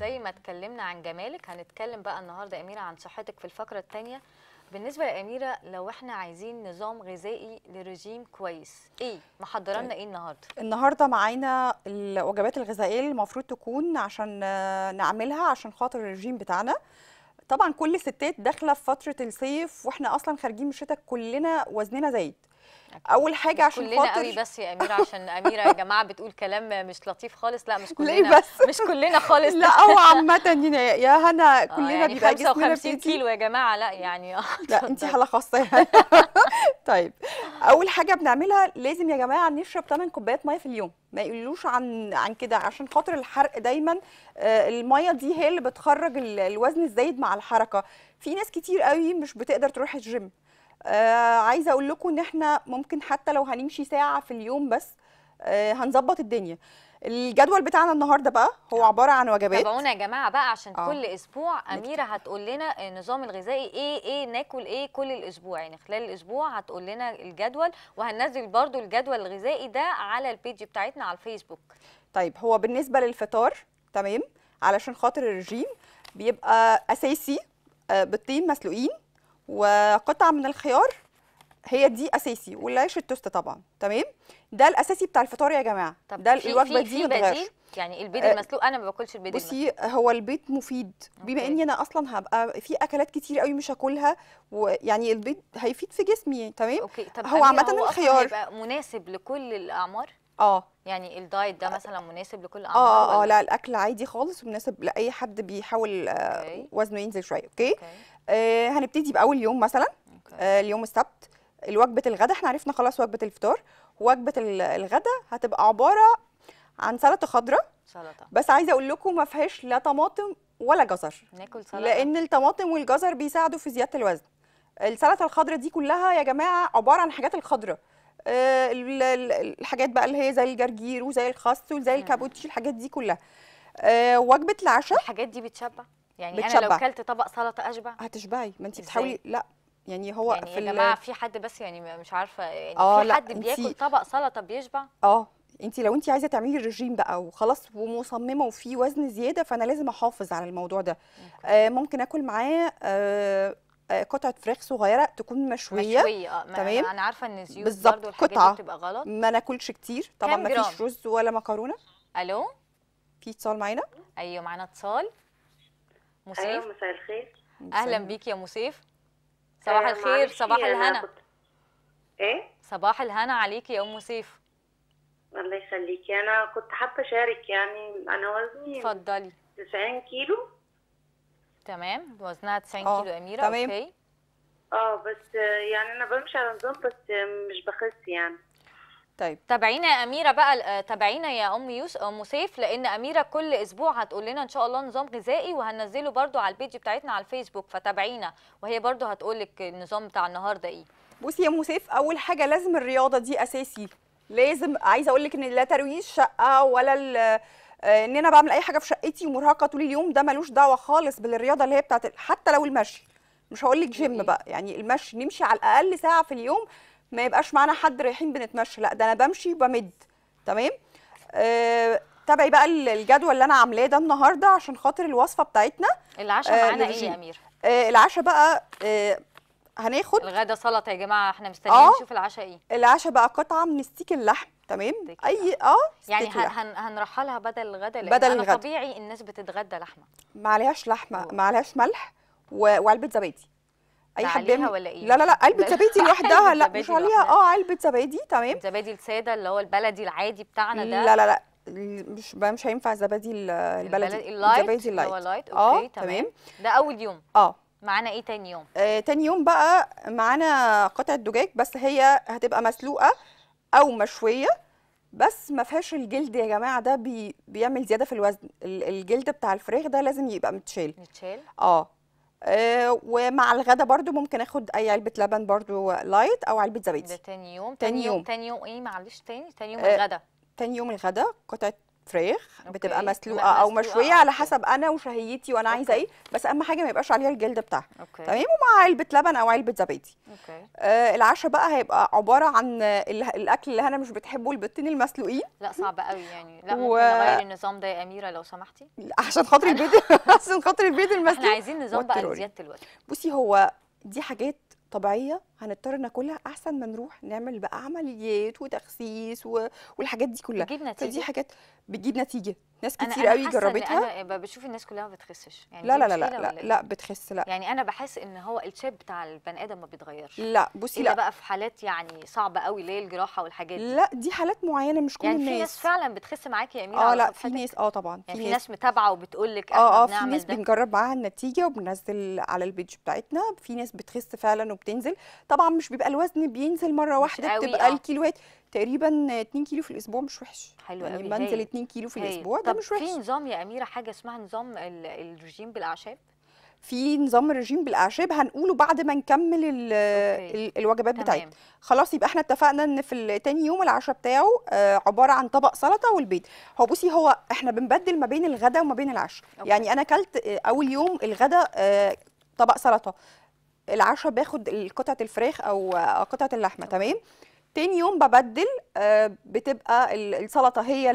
زي ما اتكلمنا عن جمالك هنتكلم بقى النهارده يا اميره عن صحتك في الفقره الثانيه بالنسبه لاميره لو احنا عايزين نظام غذائي لرجيم كويس ايه محضرنا ايه النهارده النهارده معانا الوجبات الغذائيه اللي المفروض تكون عشان آه، نعملها عشان خاطر الرجيم بتاعنا طبعا كل الستات داخله في فتره الصيف واحنا اصلا خارجين من الشتاء كلنا وزننا زايد اول حاجه عشان كلنا خاطر قوي بس يا اميره عشان اميره يا جماعه بتقول كلام مش لطيف خالص لا مش كلنا ليه بس؟ مش كلنا خالص لا هو عامه يا هنا آه، كلنا يعني بيبقى جسمنا 55 كيلو يا جماعه لا يعني اه لا انت حاله خاصه يعني طيب اول حاجه بنعملها لازم يا جماعه نشرب 8 كوبايات ميه في اليوم ما يقولوش عن عن كده عشان خاطر الحرق دايما آه، الميه دي هي اللي بتخرج الوزن الزايد مع الحركه في ناس كتير قوي مش بتقدر تروح الجيم آه عايزه اقول لكم ان احنا ممكن حتى لو هنمشي ساعه في اليوم بس آه هنظبط الدنيا الجدول بتاعنا النهارده بقى هو آه. عباره عن وجبات تابعونا يا جماعه بقى عشان آه. كل اسبوع اميره هتقول لنا النظام الغذائي ايه ايه ناكل ايه كل الاسبوع يعني خلال الاسبوع هتقول لنا الجدول وهننزل برضو الجدول الغذائي ده على البيج بتاعتنا على الفيسبوك طيب هو بالنسبه للفطار تمام علشان خاطر الرجيم بيبقى اساسي آه، بيضتين مسلوقين وقطعه من الخيار هي دي اساسي والعيش التوست طبعا تمام ده الاساسي بتاع الفطار يا جماعه طب ده الوجبه دي متغيرش يعني البيض المسلوق انا ما باكلش البيض بصي هو البيض مفيد بما اني انا اصلا هبقى في اكلات كتير قوي مش هاكلها ويعني البيض هيفيد في جسمي تمام أوكي. طب هو عامه الخيار هيبقى مناسب لكل الاعمار اه يعني الدايت ده مثلا مناسب لكل آه، الاعمار اه اه لا الاكل عادي خالص مناسب لاي حد بيحاول آه وزنه ينزل شويه اوكي, أوكي. آه، هنبتدي باول يوم مثلا آه، اليوم السبت الوجبه الغداء احنا عرفنا خلاص وجبه الفطار وجبه الغداء هتبقى عباره عن سلطه خضراء سلطه بس عايزه اقول لكم ما فيهاش لا طماطم ولا جزر ناكل سلطه لان الطماطم والجزر بيساعدوا في زياده الوزن السلطه الخضراء دي كلها يا جماعه عباره عن حاجات الخضراء أه الحاجات بقى اللي هي زي الجرجير وزي الخس وزي الكابوتشي الحاجات دي كلها أه وجبه العشاء الحاجات دي بتشبع يعني بتشبع. انا لو كلت طبق سلطه اشبع هتشبعي ما انت بتحاولي لا يعني هو يعني في يا جماعه في حد بس يعني مش عارفه يعني آه في حد بياكل انتي... طبق سلطه بيشبع اه انت لو انت عايزه تعملي ريجيم بقى وخلاص ومصممه وفي وزن زياده فانا لازم احافظ على الموضوع ده آه ممكن اكل معاه آه،, آه قطعه فراخ صغيره تكون مشويه مشويه اه تمام انا عارفه ان الزيوت بالظبط قطعه بتبقى غلط ما ناكلش كتير طبعا ما فيش رز ولا مكرونه الو في اتصال معانا ايوه معانا اتصال مسيف ايوه مساء الخير اهلا بيكي يا مسيف آه، صباح أيوة الخير صباح الهنا ايه صباح الهنا عليكي يا ام سيف الله يخليكي انا كنت حابه اشارك يعني انا وزني اتفضلي 90 كيلو تمام وزنها 90 أوه. كيلو اميره تمام. اوكي اه بس يعني انا بمشي على نظام بس مش بخس يعني طيب تابعينا يا اميره بقى آه، تابعينا يا ام يوس ام سيف لان اميره كل اسبوع هتقول لنا ان شاء الله نظام غذائي وهننزله برده على البيج بتاعتنا على الفيسبوك فتابعينا وهي برده هتقول لك النظام بتاع النهارده ايه بصي يا ام سيف اول حاجه لازم الرياضه دي اساسي لازم عايزه اقول لك ان لا ترويج شقه ولا آه، ان انا بعمل اي حاجه في شقتي ومرهقه طول اليوم ده ملوش دعوه خالص بالرياضه اللي هي بتاعت حتى لو المشي مش هقول لك جيم بقى يعني المشي نمشي على الاقل ساعه في اليوم ما يبقاش معانا حد رايحين بنتمشى لا ده انا بمشي وبمد تمام آه تابعي بقى الجدول اللي انا عاملاه ده النهارده عشان خاطر الوصفه بتاعتنا العشاء آه معانا ايه يا امير آه العشاء بقى آه هناخد الغدا سلطه يا جماعه احنا مستنيين آه نشوف العشاء ايه العشاء بقى قطعه من ستيك اللحم تمام اي اه يعني هن هنرحلها بدل الغدا لان بدل الغدا. طبيعي الناس بتتغدى لحمه ما عليهاش لحمه ما عليهاش ملح وعلبه زبادي اي حد عليها ولا ايه لا لا لا علبه زبادي لوحدها لا مش عليها اه علبه زبادي تمام زبادي الساده اللي هو البلدي العادي بتاعنا ده لا لا لا مش مش هينفع زبادي البلدي اللايت الزبادي اللايت اه تمام ده اول يوم اه معانا ايه تاني يوم آه تاني يوم بقى معانا قطعه دجاج بس هي هتبقى مسلوقه او مشويه بس ما فيهاش الجلد يا جماعه ده بي بيعمل زياده في الوزن الجلد بتاع الفراخ ده لازم يبقى متشال متشال اه آه، ومع الغدا برضو ممكن اخد اي علبه لبن برضو لايت او علبه زبادي ده تاني يوم تاني, تاني يوم, يوم تاني يوم ايه معلش تاني تاني يوم آه، الغدا تاني يوم الغدا قطعه فراخ بتبقى مسلوقه او مشويه على حسب انا وشهيتي وانا عايزه ايه بس اهم حاجه ما يبقاش عليها الجلد بتاعها تمام ومع علبه لبن او علبه زبادي آه العشاء بقى هيبقى عباره عن الاكل اللي انا مش بتحبه البيضتين المسلوقين لا صعب قوي يعني لا ممكن و... نغير النظام ده يا اميره لو سمحتي عشان خاطر البيض عشان خاطر البيض المسلوق احنا عايزين نظام بقى لزياده الوزن بصي هو دي حاجات طبيعيه هنضطر ناكلها احسن ما نروح نعمل بقى عمليات وتخسيس والحاجات دي كلها بتجيب نتيجه فدي حاجات بتجيب نتيجه ناس كتير قوي جربتها انا بشوف الناس كلها ما بتخسش يعني لا لا لا لا لا, إيه؟ لا بتخس لا يعني انا بحس ان هو الشيب بتاع البني ادم ما بيتغيرش لا بصي لا بقى في حالات يعني صعبه قوي اللي هي الجراحه والحاجات دي لا دي حالات معينه مش كل يعني الناس يعني في ناس فعلا بتخس معاكي يا اميره اه لا في ناس اه طبعا يعني في ناس, ناس متابعه وبتقول لك اه اه في ناس بنجرب معاها النتيجه وبننزل على البيج بتاعتنا في ناس بتخس فعلا وبتنزل طبعا مش بيبقى الوزن بينزل مره واحده بتبقى آه. الكيلوات تقريبا 2 كيلو في الاسبوع مش وحش حلو يعني بنزل 2 كيلو في الاسبوع ده مش وحش في نظام يا اميره حاجه اسمها نظام الرجيم بالاعشاب في نظام الرجيم بالاعشاب هنقوله بعد ما نكمل الـ الـ الوجبات بتاعتنا خلاص يبقى احنا اتفقنا ان في تاني يوم العشاء بتاعه آه، عباره عن طبق سلطه والبيض هو بصي هو احنا بنبدل ما بين الغداء وما بين العشاء يعني انا اكلت آه، اول يوم الغداء آه، طبق سلطه العشاء باخد قطعه الفراخ او قطعه اللحمه أوكي. تمام تاني يوم ببدل آه، بتبقى السلطه هي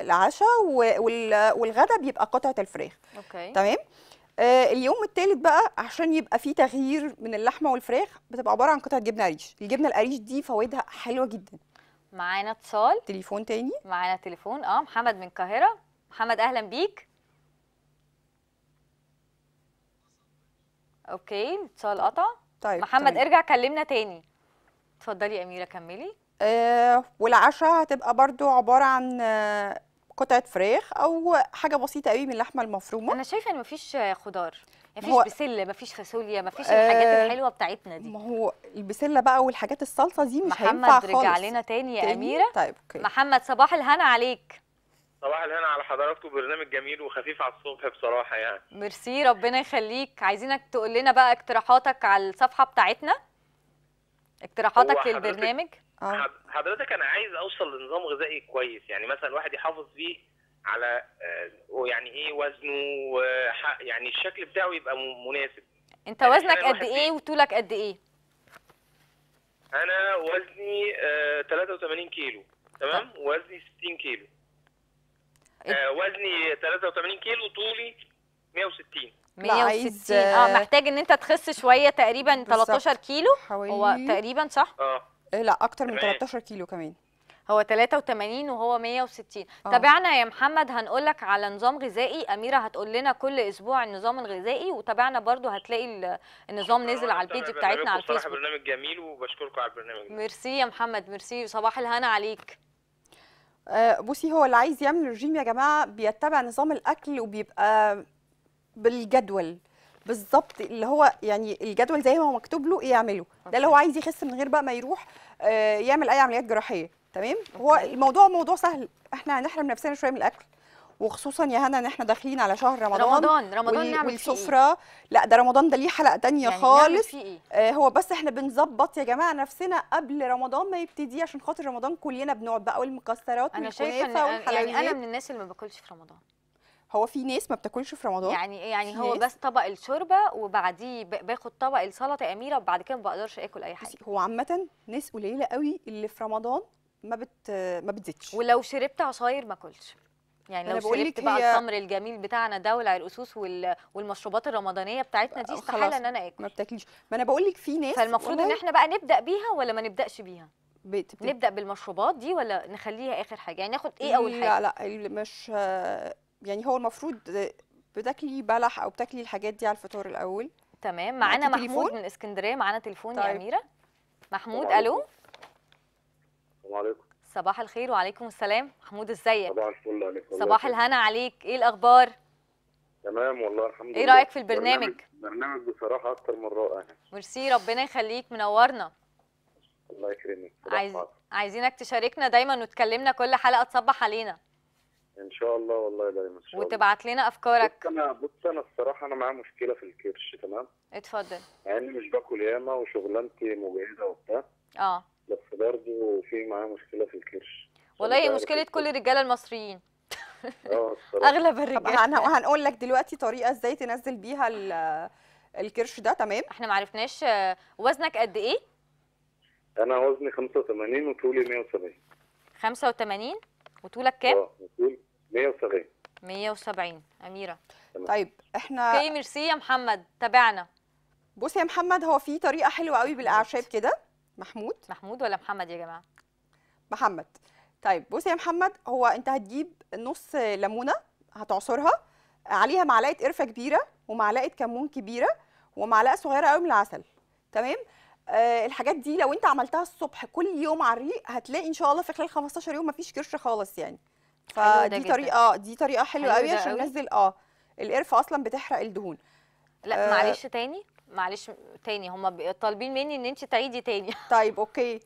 العشاء والغدا بيبقى قطعه الفراخ اوكي تمام آه، اليوم الثالث بقى عشان يبقى فيه تغيير من اللحمه والفراخ بتبقى عباره عن قطعه جبنه قريش الجبنه القريش دي فوائدها حلوه جدا معانا اتصال تليفون تاني معانا تليفون اه محمد من القاهره محمد اهلا بيك اوكي اتصال قطع طيب محمد طيب. ارجع كلمنا تاني اتفضلي يا اميره كملي آه والعشاء هتبقى برضو عباره عن آه قطعه فراخ او حاجه بسيطه قوي من اللحمه المفرومه انا شايفه ان مفيش خضار مفيش هو... بسله مفيش فاصوليا مفيش آه... الحاجات الحلوه بتاعتنا دي ما هو البسله بقى والحاجات الصلصه دي مش محمد هينفع خالص محمد رجع لنا تاني يا اميره طيب اوكي محمد صباح الهنا عليك صباح الهنا على حضراتكم برنامج جميل وخفيف على الصبح بصراحه يعني ميرسي ربنا يخليك عايزينك تقول لنا بقى اقتراحاتك على الصفحه بتاعتنا اقتراحاتك للبرنامج اه حضرتك انا عايز اوصل لنظام غذائي كويس يعني مثلا واحد يحافظ بيه على آه، يعني ايه وزنه يعني الشكل بتاعه يبقى مناسب انت يعني وزنك قد ايه وطولك قد ايه انا وزني 83 آه، كيلو تمام وزني 60 كيلو إيه؟ آه، وزني 83 كيلو طولي 160 160 اه،, اه محتاج ان انت تخس شويه تقريبا 13 كيلو حوالي هو تقريبا صح؟ اه إيه، لا اكتر من 13 كيلو كمان هو 83 وهو 160 أوه. تابعنا يا محمد هنقول لك على نظام غذائي اميره هتقول لنا كل اسبوع النظام الغذائي وتابعنا برضو هتلاقي النظام نزل على البيج بتاعتنا على الفيسبوك برنامج جميل وبشكركم على البرنامج ميرسي يا محمد ميرسي وصباح الهنا عليك آه، بصي هو اللي عايز يعمل رجيم يا جماعه بيتبع نظام الاكل وبيبقى بالجدول بالظبط اللي هو يعني الجدول زي ما هو مكتوب له يعمله ده لو عايز يخس من غير بقى ما يروح آه، يعمل اي عمليات جراحيه تمام هو الموضوع موضوع سهل احنا هنحرم نفسنا شويه من الاكل وخصوصا يا هنا ان احنا داخلين على شهر رمضان رمضان رمضان وال... نعمل إيه؟ والسفره إيه؟ لا ده رمضان ده ليه حلقه ثانيه يعني خالص إيه؟ آه هو بس احنا بنظبط يا جماعه نفسنا قبل رمضان ما يبتدي عشان خاطر رمضان كلنا بنقعد بقى والمكسرات والحلويات انا شايفه يعني انا من الناس اللي ما باكلش في رمضان هو في ناس ما بتاكلش في رمضان يعني إيه؟ يعني هو ناس. بس طبق الشوربه وبعديه باخد طبق السلطه اميره وبعد كده ما بقدرش اكل اي حاجه هو عامه ناس قليله قوي اللي في رمضان ما بت ما بتزيدش ولو شربت عصاير ما اكلش يعني لو شربت بقى التمر الجميل بتاعنا ده الاسوس وال... والمشروبات الرمضانيه بتاعتنا دي استحاله ان انا اكل ما بتاكليش ما انا بقول لك في ناس فالمفروض ان احنا بقى نبدا بيها ولا ما نبداش بيها نبدا بالمشروبات دي ولا نخليها اخر حاجه يعني ناخد ايه اول حاجه لا لا مش يعني هو المفروض بتاكلي بلح او بتاكلي الحاجات دي على الفطار الاول تمام معانا محمود من اسكندريه معانا تليفون طيب. يا اميره محمود الو السلام عليكم صباح الخير وعليكم السلام محمود ازيك صباح الفل عليك صباح الهنا عليك ايه الاخبار تمام والله الحمد ايه لله ايه رايك في البرنامج برنامج بصراحه اكتر من رائع يعني ميرسي ربنا يخليك منورنا الله يكرمك عايز... عايزينك تشاركنا دايما وتكلمنا كل حلقه تصبح علينا ان شاء الله والله دايما ان شاء الله وتبعت لنا افكارك بص انا بص انا الصراحه انا معايا مشكله في الكرش تمام اتفضل مع اني مش باكل ياما وشغلانتي مجهده وبتاع اه بس برضه في معايا مشكله في الكرش والله هي مشكله كل الرجاله المصريين اه اغلب الرجاله طب هنقول لك دلوقتي طريقه ازاي تنزل بيها الكرش ده تمام احنا ما عرفناش آه، وزنك قد ايه انا وزني 85 وطولي 170 85 وطولك كام؟ اه 170 170 اميره تمام. طيب احنا اوكي ميرسي يا محمد تابعنا بص يا محمد هو في طريقه حلوه قوي بالاعشاب كده محمود محمود ولا محمد يا جماعه محمد طيب بص يا محمد هو انت هتجيب نص ليمونه هتعصرها عليها معلقه قرفه كبيره ومعلقه كمون كبيره ومعلقه صغيره قوي من العسل تمام آه الحاجات دي لو انت عملتها الصبح كل يوم على الريق هتلاقي ان شاء الله في خلال 15 يوم مفيش كرش خالص يعني فدي طريقه آه، دي طريقه حلوه قوي عشان ننزل اه القرفه اصلا بتحرق الدهون لا آه معلش تاني معلش تاني هم طالبين مني ان انت تعيدي تاني طيب اوكي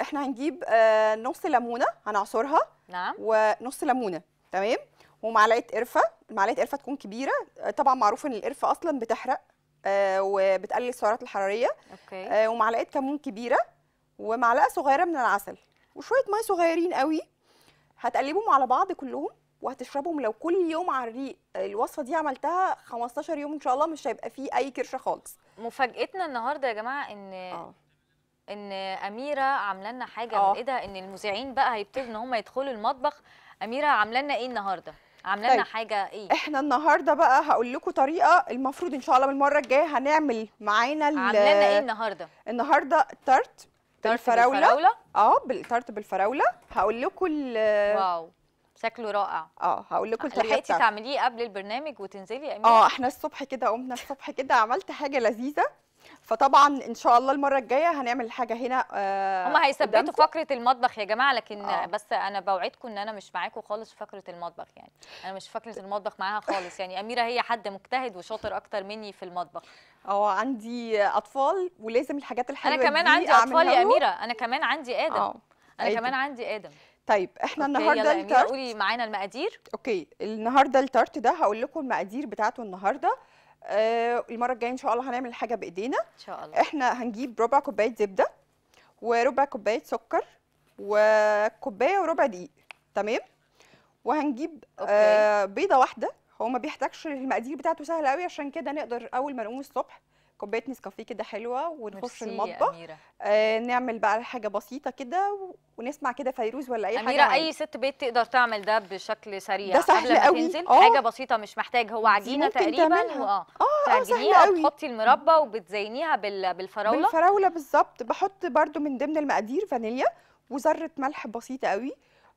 احنا هنجيب آه نص ليمونه هنعصرها نعم ونص ليمونه تمام ومعلقه قرفه معلقه قرفه تكون كبيره آه، طبعا معروف ان القرفه اصلا بتحرق آه وبتقلل السعرات الحراريه اوكي آه ومعلقه كمون كبيره ومعلقه صغيره من العسل وشويه ميه صغيرين قوي هتقلبهم على بعض كلهم وهتشربهم لو كل يوم على الريق الوصفه دي عملتها 15 يوم ان شاء الله مش هيبقى فيه اي كرشه خالص مفاجاتنا النهارده يا جماعه ان أوه. ان اميره عامله لنا حاجه أوه. من ايه ده ان المذيعين بقى هيبتدوا ان هم يدخلوا المطبخ اميره عامله لنا ايه النهارده عامله لنا طيب. حاجه ايه احنا النهارده بقى هقول لكم طريقه المفروض ان شاء الله من المره الجايه هنعمل معانا عامله لنا ايه النهارده النهارده تارت تارت بالفراوله اه بالتارت بالفراوله هقول لكم واو شكله رائع اه هقول لكم الطريقه لحقتي تعمليه قبل البرنامج وتنزلي يا اه احنا الصبح كده قمنا الصبح كده عملت حاجه لذيذه فطبعا ان شاء الله المره الجايه هنعمل حاجه هنا آه هم هيثبتوا فقره المطبخ يا جماعه لكن آه. بس انا بوعدكم ان انا مش معاكم خالص في فقره المطبخ يعني انا مش فكره المطبخ معاها خالص يعني اميره هي حد مجتهد وشاطر اكتر مني في المطبخ اه عندي اطفال ولازم الحاجات الحلوه انا كمان عندي اطفال يا اميره انا كمان عندي ادم آه. انا أيضا. كمان عندي ادم طيب احنا أوكي النهارده التارت قولي معانا المقادير اوكي النهارده التارت ده هقول لكم المقادير بتاعته النهارده آه المره الجايه ان شاء الله هنعمل حاجه بايدينا ان شاء الله احنا هنجيب ربع كوبايه زبده وربع كوبايه سكر وكوبايه وربع دقيق تمام وهنجيب آه بيضه واحده هو ما بيحتاجش المقادير بتاعته سهله قوي عشان كده نقدر اول ما نقوم الصبح كوبايه نسكافيه كده حلوه ونخش المطبخ آه نعمل بقى حاجه بسيطه كده ونسمع كده فيروز ولا اي أميرة حاجه اميره اي ست بيت تقدر تعمل ده بشكل سريع ده سهل قوي تنزل أوه. حاجه بسيطه مش محتاج هو عجينه تقريبا اه, آه،, آه، تعجنيها وتحطي المربى وبتزينيها بالفراوله بالفراوله بالظبط بحط برده من ضمن المقادير فانيليا وذره ملح بسيطه قوي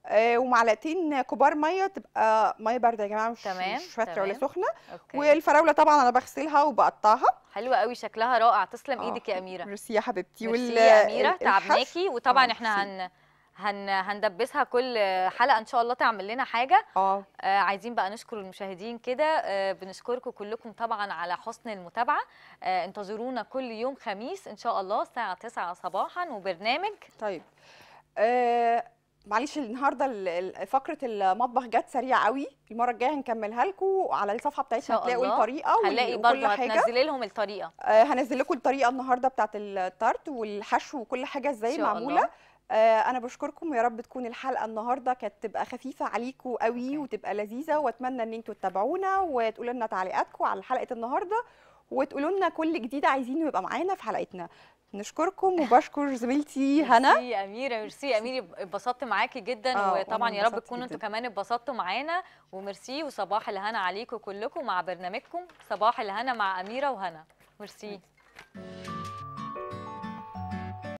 آه، ومعلقتين كبار ميه تبقى ميه بارده يا جماعه مش تمام مش فاتره ولا سخنه أوكي. والفراوله طبعا انا بغسلها وبقطعها حلوه قوي شكلها رائع تسلم آه. ايدك يا اميره ميرسي يا حبيبتي ميرسي يا اميره تعبناكي وطبعا احنا هن هن هندبسها كل حلقه ان شاء الله تعمل لنا حاجه آه. اه عايزين بقى نشكر المشاهدين كده آه بنشكركم كلكم طبعا على حسن المتابعه آه انتظرونا كل يوم خميس ان شاء الله الساعه 9 صباحا وبرنامج طيب آه معلش النهارده فقره المطبخ جت سريعه قوي المره الجايه هنكملها لكم على الصفحه بتاعتنا هتلاقوا الطريقه هنلاقي برضه هتنزلي لهم الطريقه آه هنزل لكم الطريقه النهارده بتاعت التارت والحشو وكل حاجه ازاي معموله آه انا بشكركم ويا رب تكون الحلقه النهارده كانت تبقى خفيفه عليكم قوي وتبقى لذيذه واتمنى ان انتم تتابعونا وتقولوا لنا تعليقاتكم على حلقه النهارده وتقولوا لنا كل جديد عايزينه يبقى معانا في حلقتنا نشكركم وبشكر زميلتي هنا ميرسي اميره ميرسي اميري اتبسطت معاكي جدا آه وطبعا يا رب تكونوا انتوا كمان اتبسطتوا معانا وميرسي وصباح الهنا عليكم كلكم مع برنامجكم صباح الهنا مع اميره وهنا ميرسي